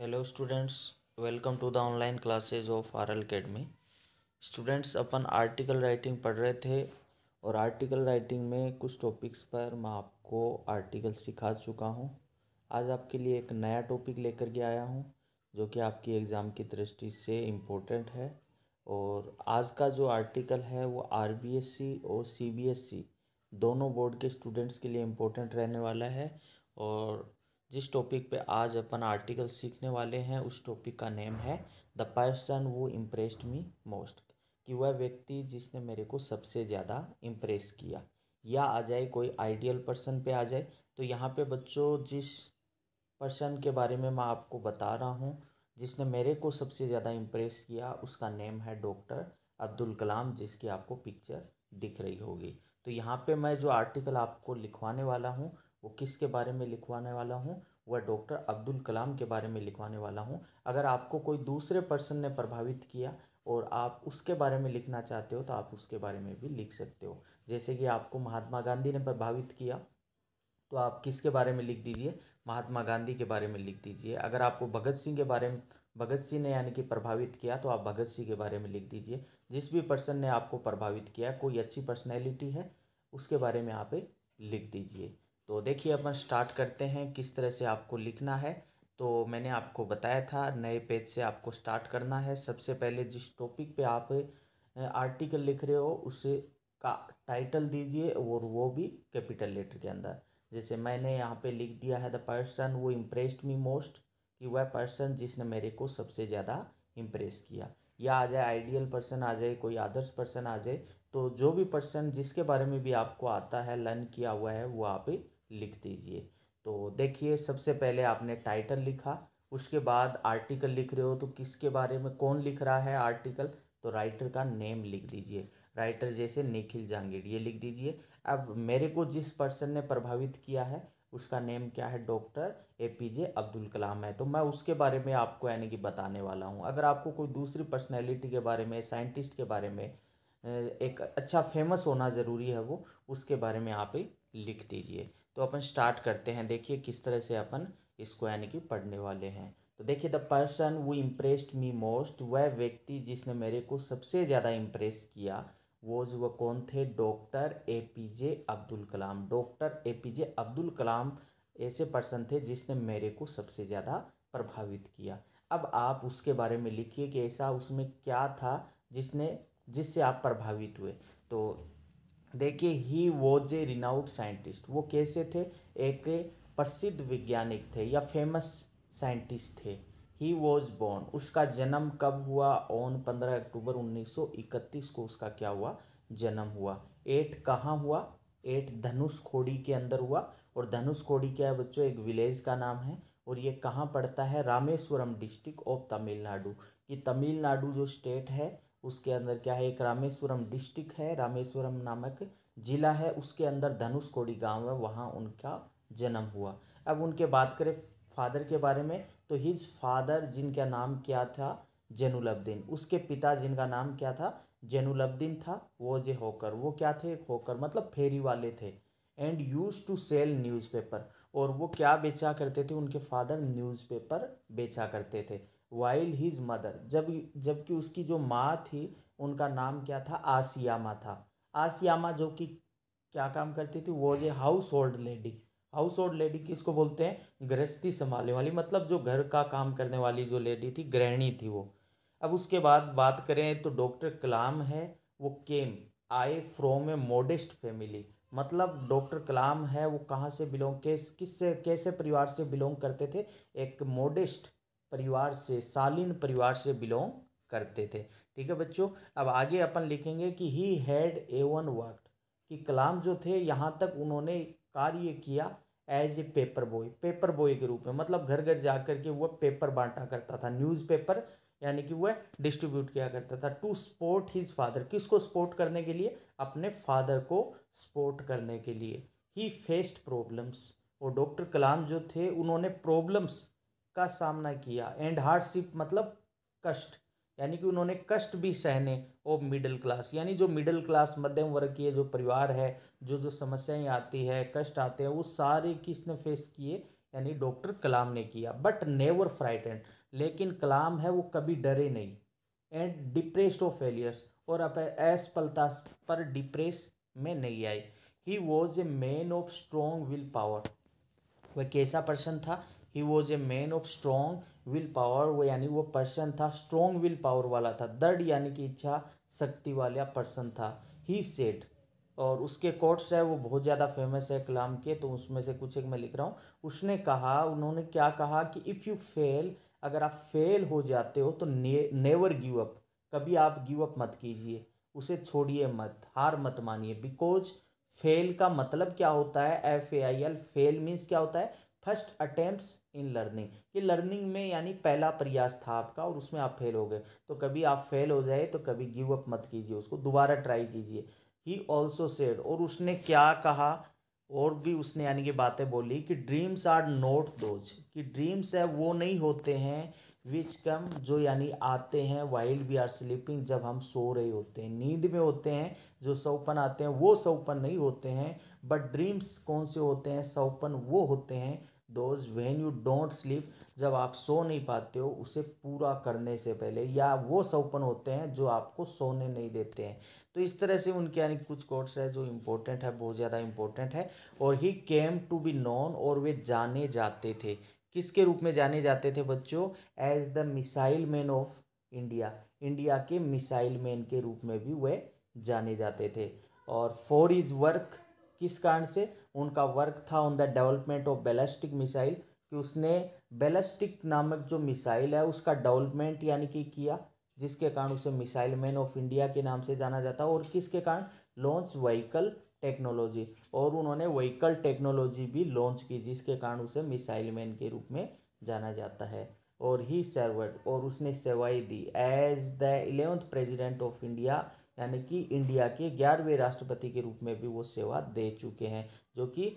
hello students welcome to the online classes of R L academy students अपन article writing पढ़ रहे थे और आर्टिकल राइटिंग में कुछ टॉपिक्स पर मैं आपको आर्टिकल सिखा चुका हूँ आज आपके लिए एक नया टॉपिक लेकर के आया हूँ जो कि आपकी एग्ज़ाम की दृष्टि से इम्पोर्टेंट है और आज का जो आर्टिकल है वो आर बी एस सी और सी बी एस सी दोनों बोर्ड के स्टूडेंट्स के लिए इम्पोर्टेंट रहने वाला है और जिस टॉपिक पे आज अपन आर्टिकल सीखने वाले हैं उस टॉपिक का नेम है the person who impressed me most कि वह व्यक्ति जिसने मेरे को सबसे ज़्यादा इम्प्रेस किया या आ जाए कोई आइडियल पर्सन पे आ जाए तो यहाँ पे बच्चों जिस पर्सन के बारे में मैं आपको बता रहा हूँ जिसने मेरे को सबसे ज़्यादा इम्प्रेस किया उसका नेम है डॉक्टर अब्दुल कलाम जिसकी आपको पिक्चर दिख रही होगी तो यहाँ पे मैं जो आर्टिकल आपको लिखवाने वाला हूँ वो किसके बारे में लिखवाने वाला हूँ वह डॉक्टर अब्दुल कलाम के बारे में लिखवाने वाला हूँ अगर आपको कोई दूसरे पर्सन ने प्रभावित किया और आप उसके बारे में लिखना चाहते हो तो आप उसके बारे में भी लिख सकते हो जैसे कि आपको महात्मा गांधी ने प्रभावित किया तो आप किसके बारे में लिख दीजिए महात्मा गांधी के बारे में लिख दीजिए अगर आपको भगत सिंह के बारे में भगत सिंह ने यानी कि प्रभावित किया तो आप भगत सिंह के बारे में लिख दीजिए जिस भी पर्सन ने आपको प्रभावित किया कोई अच्छी पर्सनैलिटी है उसके बारे में आप लिख दीजिए तो देखिए अपन स्टार्ट करते हैं किस तरह से आपको लिखना है तो मैंने आपको बताया था नए पेज से आपको स्टार्ट करना है सबसे पहले जिस टॉपिक पे आप आर्टिकल लिख रहे हो उस का टाइटल दीजिए और वो भी कैपिटल लेटर के अंदर जैसे मैंने यहाँ पे लिख दिया है the person who impressed me most कि वह पर्सन जिसने मेरे को सबसे ज़्यादा इम्प्रेस किया या आ जाए आइडियल पर्सन आ जाए कोई आदर्श पर्सन आ जाए तो जो भी पर्सन जिसके बारे में भी आपको आता है लर्न किया हुआ है वो आप लिख दीजिए तो देखिए सबसे पहले आपने टाइटल लिखा उसके बाद आर्टिकल लिख रहे हो तो किसके बारे में कौन लिख रहा है आर्टिकल तो राइटर का नेम लिख दीजिए राइटर जैसे निखिल जहांगीर ये लिख दीजिए अब मेरे को जिस पर्सन ने प्रभावित किया है उसका नेम क्या है doctor A P J Abdul Kalam है तो मैं उसके बारे में आपको यानी कि बताने वाला हूँ अगर आपको कोई दूसरी पर्सनैलिटी के बारे में साइंटिस्ट के बारे में एक अच्छा फेमस होना ज़रूरी है वो उसके बारे में आप ही लिख दीजिए तो अपन स्टार्ट करते हैं देखिए किस तरह से अपन इसको यानी कि पढ़ने वाले हैं तो देखिए the person who impressed me most वह व्यक्ति जिसने मेरे को सबसे ज़्यादा इम्प्रेस किया वो जो वह कौन थे doctor A P J Abdul Kalam doctor A P J Abdul Kalam ऐसे पर्सन थे जिसने मेरे को सबसे ज़्यादा प्रभावित किया अब आप उसके बारे में लिखिए कि ऐसा उसमें क्या था जिसने जिससे आप प्रभावित हुए तो देखिए he was a renowned scientist वो कैसे थे एक प्रसिद्ध वैज्ञानिक थे या फेमस साइंटिस्ट थे ही वॉज बॉर्न उसका जन्म कब हुआ ऑन पंद्रह अक्टूबर उन्नीस सौ इकतीस को उसका क्या हुआ जन्म हुआ एट कहाँ हुआ एट धनुष खोड़ी के अंदर हुआ और धनुष खोड़ी क्या है बच्चों एक विलेज का नाम है और ये कहाँ पड़ता है रामेश्वरम डिस्ट्रिक्ट ऑफ तमिलनाडु कि तमिलनाडु जो स्टेट है उसके अंदर क्या है एक रामेश्वरम डिस्ट्रिक्ट है रामेश्वरम नामक जिला है उसके अंदर धनुष कोड़ी गाँव है वहाँ उनका जन्म हुआ अब उनके बात करें फादर के बारे में तो हिज फादर जिनका नाम क्या था जैनुलब्दीन उसके पिता जिनका नाम क्या था जैनुलब्दीन था वो जे होकर वो क्या थे होकर मतलब फेरी वाले थे and used to sell newspaper और वो क्या बेचा करते थे उनके फादर न्यूज़पेपर बेचा करते थे वाइल हीज़ मदर जब जबकि उसकी जो माँ थी उनका नाम क्या था आसियामा था आसियामा जो कि क्या काम करती थी वो जे household lady household lady किसको बोलते हैं गृहस्थी संभालने वाली मतलब जो घर का काम करने वाली जो लेडी थी गृहिणी थी वो अब उसके बाद बात करें तो डॉक्टर कलाम है वो केम आए फ्रॉम ए मोडेस्ट फैमिली मतलब डॉक्टर कलाम है वो कहाँ से बिलोंग किस किस से कैसे परिवार से बिलोंग करते थे एक मोडेस्ट परिवार से शालीन परिवार से बिलोंग करते थे ठीक है बच्चों अब आगे अपन लिखेंगे कि he had a one work कि कलाम जो थे यहाँ तक उन्होंने कार्य किया as a paper boy paper boy के रूप में मतलब घर घर जा कर के वह पेपर बांटा करता था न्यूज़पेपर पेपर यानी कि वह डिस्ट्रीब्यूट किया करता था टू सपोर्ट हिज फादर किसको सपोर्ट करने के लिए अपने फादर को सपोर्ट करने के लिए ही फेस्ड प्रॉब्लम्स और डॉक्टर कलाम जो थे उन्होंने प्रॉब्लम्स का सामना किया एंड हार्डशिप मतलब कष्ट यानी कि उन्होंने कष्ट भी सहने और मिडिल क्लास यानी जो मिडिल क्लास मध्यम वर्ग की जो परिवार है जो जो समस्याएं आती है कष्ट आते हैं वो सारे किसने फेस किए यानी डॉक्टर कलाम ने किया बट नेवर फ्राइटेंड लेकिन कलाम है वो कभी डरे नहीं एंड डिप्रेस्ड ऑफ फेलियर्स और अब असफलता पर डिप्रेस में नहीं आए he was a man of strong will power वह कैसा पर्सन था he was a man of strong will power वो यानी वो पर्सन था स्ट्रॉन्ग विल पावर वाला था दर्द यानी कि इच्छा शक्ति वाला पर्सन था ही सेट और उसके कोट्स है वो बहुत ज़्यादा फेमस है कलाम के तो उसमें से कुछ एक मैं लिख रहा हूँ उसने कहा उन्होंने क्या कहा कि इफ़ यू फेल अगर आप फेल हो जाते हो तो ने, नेवर गिव अप कभी आप गिव अप मत कीजिए उसे छोड़िए मत हार मत मानिए बिकॉज फेल का मतलब क्या होता है F A I L fail means क्या होता है फर्स्ट अटेम्प्ट्स इन लर्निंग कि लर्निंग में यानी पहला प्रयास था आपका और उसमें आप फेल हो गए तो कभी आप फेल हो जाए तो कभी गिव अप मत कीजिए उसको दोबारा ट्राई कीजिए ही ऑल्सो सेड और उसने क्या कहा और भी उसने यानी कि बातें बोली कि ड्रीम्स आर नोट दोज कि ड्रीम्स है वो नहीं होते हैं विच कम जो यानी आते हैं वाइल वी आर स्लीपिंग जब हम सो रहे होते हैं नींद में होते हैं जो सौपन आते हैं वो सौपन नहीं होते हैं बट ड्रीम्स कौन से होते हैं सौपन वो होते हैं those when you don't sleep जब आप सो नहीं पाते हो उसे पूरा करने से पहले या वो सौपन होते हैं जो आपको सोने नहीं देते हैं तो इस तरह से उनके यानी कुछ कोर्ट्स है जो इम्पोर्टेंट है बहुत ज़्यादा इम्पोर्टेंट है और he came to be known और वे जाने जाते थे किसके रूप में जाने जाते थे बच्चों as the missile man of India India के मिसाइल मैन के रूप में भी वह जाने जाते थे और फॉर इज़ वर्क किस कारण से उनका वर्क था on the development of ballistic missile कि उसने बैलिस्टिक नामक जो मिसाइल है उसका डेवलपमेंट यानी कि किया जिसके कारण उसे मिसाइल मैन ऑफ इंडिया के नाम से जाना जाता और किसके कारण लॉन्च व्हीकल टेक्नोलॉजी और उन्होंने व्हीकल टेक्नोलॉजी भी लॉन्च की जिसके कारण उसे मिसाइल मैन के रूप में जाना जाता है और ही सर्वड और उसने सेवाएं दी as the eleventh president of India यानी कि इंडिया के ग्यारहवें राष्ट्रपति के रूप में भी वो सेवा दे चुके हैं जो कि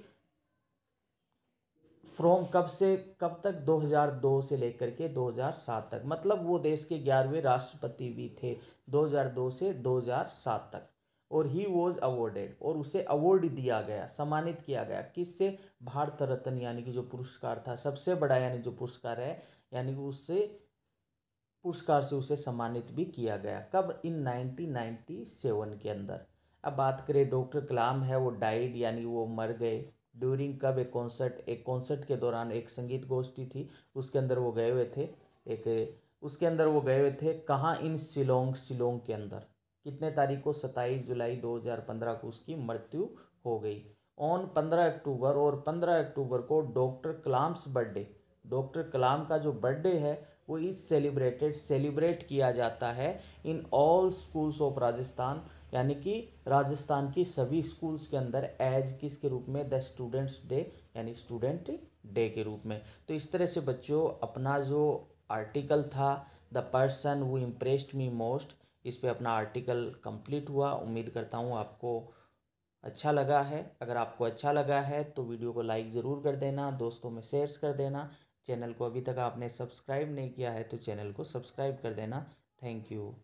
फ्रॉम कब से कब तक 2002 से लेकर के 2007 तक मतलब वो देश के ग्यारहवें राष्ट्रपति भी थे 2002 से 2007 तक और ही वॉज अवॉर्डेड और उसे अवार्ड दिया गया सम्मानित किया गया किससे भारत रत्न यानी कि जो पुरस्कार था सबसे बड़ा यानी जो पुरस्कार है यानी कि उससे पुरस्कार से उसे सम्मानित भी किया गया कब इन 1997 के अंदर अब बात करें डॉक्टर कलाम है वो डाइड यानी वो मर गए ड्यूरिंग कब एक कॉन्सर्ट एक कॉन्सर्ट के दौरान एक संगीत गोष्ठी थी उसके अंदर वो गए हुए थे एक उसके अंदर वो गए हुए थे कहाँ इन सिलोंग सिलोंग के अंदर कितने तारीख को सत्ताईस जुलाई 2015 को उसकी मृत्यु हो गई ऑन 15 अक्टूबर और 15 अक्टूबर को doctor Kalam's birthday doctor Kalam का जो बर्थडे है वो इस सेलिब्रेटेड सेलिब्रेट किया जाता है in all schools of Rajasthan यानी कि राजस्थान की सभी स्कूल्स के अंदर एज किस के रूप में द स्टूडेंट्स डे यानी स्टूडेंट डे के रूप में तो इस तरह से बच्चों अपना जो आर्टिकल था the person who impressed me most इस पर अपना आर्टिकल कंप्लीट हुआ उम्मीद करता हूँ आपको अच्छा लगा है अगर आपको अच्छा लगा है तो वीडियो को लाइक ज़रूर कर देना दोस्तों में शेयर कर देना चैनल को अभी तक आपने सब्सक्राइब नहीं किया है तो चैनल को सब्सक्राइब कर देना थैंक यू